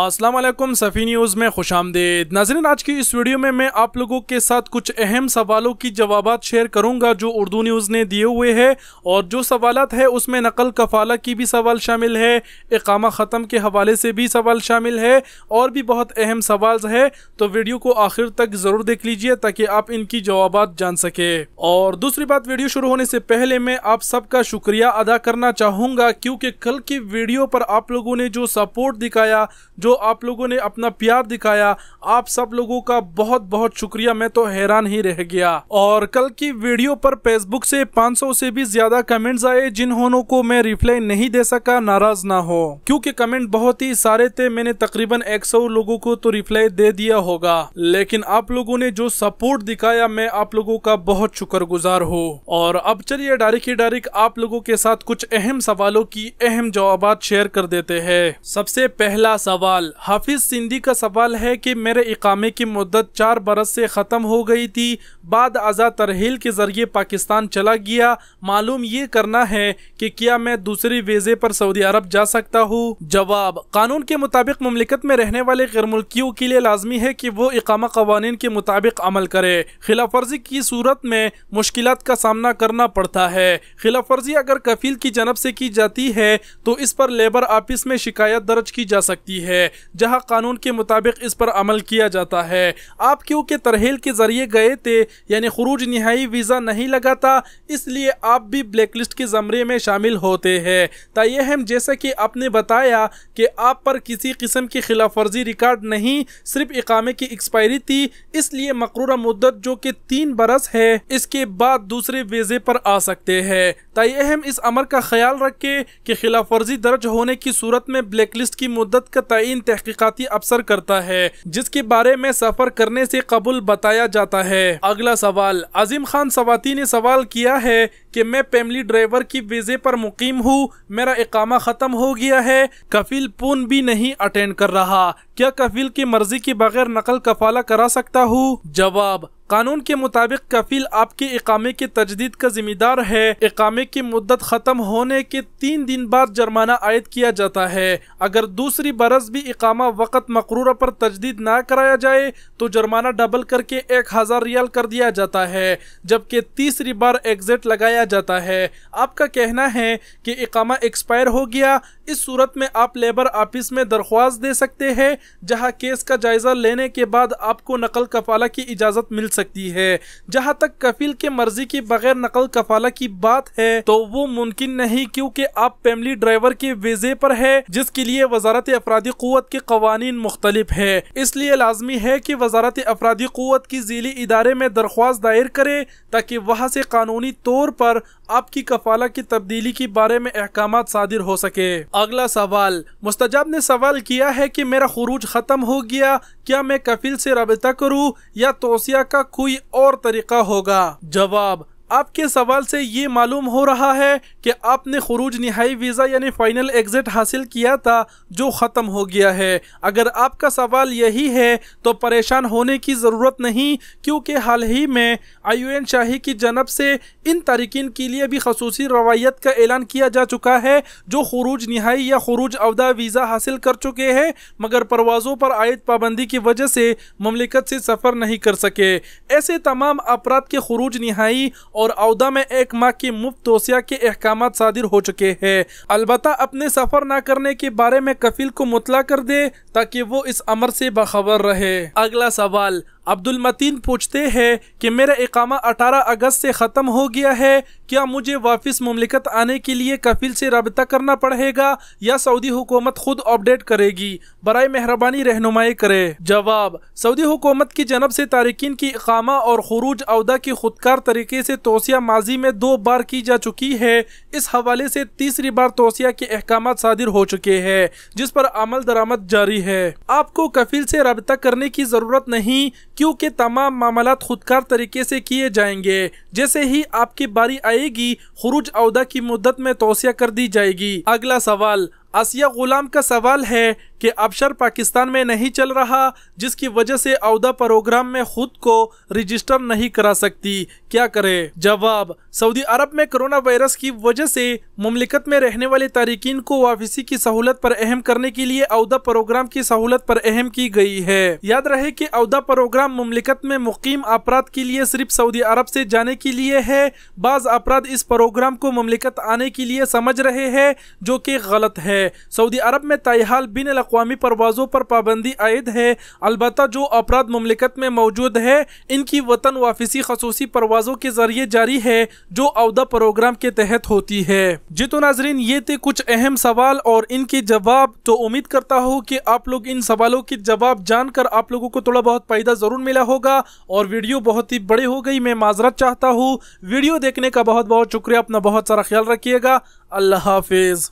Aslam सफ़ी news में खुश आमदेद नाजरन आज की इस वीडियो में मैं आप लोगों के साथ कुछ अहम सवालों की जवाब शेयर करूंगा जो उर्दू न्यूज़ ने दिए हुए हैं और जो सवाल है उसमें नकल कफाला की भी सवाल शामिल है इकामा ख़त्म के हवाले से भी सवाल शामिल है और भी बहुत अहम सवाल है तो वीडियो को आखिर तक ज़रूर देख लीजिए ताकि आप इनकी जवाब जान सके और दूसरी बात वीडियो शुरू होने से पहले मैं आप सबका शुक्रिया अदा करना चाहूँगा क्योंकि कल की वीडियो पर आप लोगों ने जो सपोर्ट दिखाया जो आप लोगों ने अपना प्यार दिखाया आप सब लोगों का बहुत बहुत शुक्रिया मैं तो हैरान ही रह गया और कल की वीडियो पर फेसबुक से 500 से भी ज्यादा कमेंट्स आए जिन्होंने को मैं रिप्लाई नहीं दे सका नाराज ना हो क्योंकि कमेंट बहुत ही सारे थे मैंने तकरीबन 100 लोगों को तो रिप्लाई दे दिया होगा लेकिन आप लोगों ने जो सपोर्ट दिखाया मैं आप लोगों का बहुत शुक्र हूँ और अब चलिए डायरेक्ट ही डायरेक्ट आप लोगों के साथ कुछ अहम सवालों की अहम जवाब शेयर कर देते हैं सबसे पहला सवाल सवाल हाफिज सिंधी का सवाल है कि मेरे इकामे की मदद चार बरस से ख़त्म हो गई थी बाद आज़ा तरहील के ज़रिए पाकिस्तान चला गया मालूम ये करना है कि क्या मैं दूसरी वीज़े पर सऊदी अरब जा सकता हूँ जवाब कानून के मुताबिक ममलिकत में रहने वाले गैर मुल्कियों के लिए लाजमी है कि वो इकामा कवानीन के मुताबिक अमल करे खिलाफ वर्जी की सूरत में मुश्किल का सामना करना पड़ता है खिलाफ वर्जी अगर कफील की जनब से की जाती है तो इस पर लेबर ऑफिस में शिकायत दर्ज की जा सकती है है जहां कानून के मुताबिक इस पर अमल किया जाता है आप क्योंकि तरहेल के ज़रिए गए थे यानी खरूज नहाई वीज़ा नहीं लगा था इसलिए आप भी ब्लैक लिस्ट के ज़मरे में शामिल होते हैं तयहम जैसा कि आपने बताया कि आप पर किसी किस्म की खिलाफ वर्जी रिकॉर्ड नहीं सिर्फ इकामे की एक्सपायरी थी इसलिए मकर मुद्दत जो कि तीन बरस है इसके बाद दूसरे वीज़े पर आ सकते हैं तयहम इस अमर का ख्याल रखें कि खिलाफ वर्जी दर्ज होने की सूरत में ब्लैक लिस्ट की मुद्दत का तय तयन तहकीकती अफसर करता है जिसके बारे में सफर करने से कबुल बताया जाता है अगला सवाल अजीम खान सवाती ने सवाल किया है कि मैं फैमिली ड्राइवर की वीजे पर मुकीम हूँ मेरा इकामा खत्म हो गया है कफील पून भी नहीं अटेंड कर रहा क्या कफील की मर्जी के बगैर नकल कफाला करा सकता हूँ जवाब कानून के मुताबिक कफील आपके इकामे की तजदीद का जिम्मेदार है इकामे की मुद्दत खत्म होने के तीन दिन बाद जुर्माना आयद किया जाता है अगर दूसरी बरस भी इकामा वक़्त मकरूर पर तजदीद ना कराया जाए तो जुर्माना डबल करके एक हज़ार रियाल कर दिया जाता है जबकि तीसरी बार एग्जिट लगाया जाता है आपका कहना है कि इकामा एक्सपायर हो गया इस सूरत में आप लेबर ऑफिस में दरख्वास्त दे सकते हैं जहां केस का जायज़ा लेने के बाद आपको नकल कफाला की इजाज़त मिल सकती है जहां तक कफील के मर्जी के बगैर नकल कफाला की बात है तो वो मुमकिन नहीं क्योंकि आप फैमिली ड्राइवर के वीजे पर है जिसके लिए वजारत अफराधी क़वत के कवानीन मुख्तलिफ है इसलिए लाजमी है कि वजारत अफराधी क़वत की जिली इदारे में दरख्वास्त दायर करे ताकि वहाँ से कानूनी तौर पर आपकी कफाला की तब्दीली के बारे में अहकाम सादिर हो सके अगला सवाल मुस्तजाब ने सवाल किया है कि मेरा खरूज ख़त्म हो गया क्या मैं कफिल से रबता करूँ या तोसिया का कोई और तरीका होगा जवाब आपके सवाल से ये मालूम हो रहा है कि आपने खरूज नहाई वीज़ा यानी फ़ाइनल एग्ज़िट हासिल किया था जो ख़त्म हो गया है अगर आपका सवाल यही है तो परेशान होने की ज़रूरत नहीं क्योंकि हाल ही में आई एन शाही की जनब से इन तारकिन के लिए भी खसूस रवायत का ऐलान किया जा चुका है जो खरूज नहाई या खरूज अवदा वीज़ा हासिल कर चुके हैं मगर परवाज़ों पर आयद पाबंदी की वजह से ममलिकत से सफ़र नहीं कर सके ऐसे तमाम अपराध के खरूज नहाई और और अवदा में एक माह की मुफ्त तोसिया के अहकाम सादिर हो चुके हैं अलबत् अपने सफर न करने के बारे में कफिल को मुतला कर दे ताकि वो इस अमर से बाखबर रहे अगला सवाल अब्दुल मतीन पूछते हैं कि मेरा इकामा अठारह अगस्त से ख़त्म हो गया है क्या मुझे वापस ममलिकत आने के लिए कफिल से रबता करना पड़ेगा या सऊदी हुकूमत खुद अपडेट करेगी बर मेहरबानी रहनुमाई करे जवाब सऊदी हुकूमत की जनब से तारकिन की इकामा और खरूज अहदा की खुदकार तरीके से तोसिया माजी में दो बार की जा चुकी है इस हवाले से तीसरी बार तोसिया के अहकाम सादिर हो चुके हैं जिस पर अमल दरामद जारी है आपको कफिल से रबता करने की ज़रूरत नहीं क्योंकि तमाम मामला खुदकार तरीके से किए जाएंगे जैसे ही आपकी बारी आएगी खुरुज अहदा की मुद्दत में तोसिया कर दी जाएगी अगला सवाल आसिया गुलाम का सवाल है कि अबशर पाकिस्तान में नहीं चल रहा जिसकी वजह से अवधा प्रोग्राम में खुद को रजिस्टर नहीं करा सकती क्या करे जवाब सऊदी अरब में कोरोना वायरस की वजह से मुमलिकत में रहने वाले तारकिन को वापसी की सहूलत पर अहम करने के लिए अवधा प्रोग्राम की सहूलत पर अहम की गई है याद रहे कि अहदा प्रोग्राम मुमलिकत में मुकीम अपराध के लिए सिर्फ सऊदी अरब से जाने के लिए है बाज अपराध इस प्रोग्राम को मुमलिकत आने के लिए समझ रहे हैं जो कि गलत है सऊदी अरब में तयहाल बिन अवी परवाजों पर पाबंदी आयद है अलबत् जो अपराध ममलिकत में मौजूद है इनकी वतन वापसी खसूसी परवाजों के जरिए जारी है जो अवदा प्रोग्राम के तहत होती है जितो नाजरीन ये थे कुछ अहम सवाल और इनके जवाब तो उम्मीद करता हूँ कि आप लोग इन सवालों के जवाब जानकर आप लोगों को थोड़ा बहुत फायदा ज़रूर मिला होगा और वीडियो बहुत ही बड़ी हो गई मैं माजरत चाहता हूँ वीडियो देखने का बहुत बहुत शुक्रिया अपना बहुत सारा ख्याल रखिएगा अल्लाह हाफिज़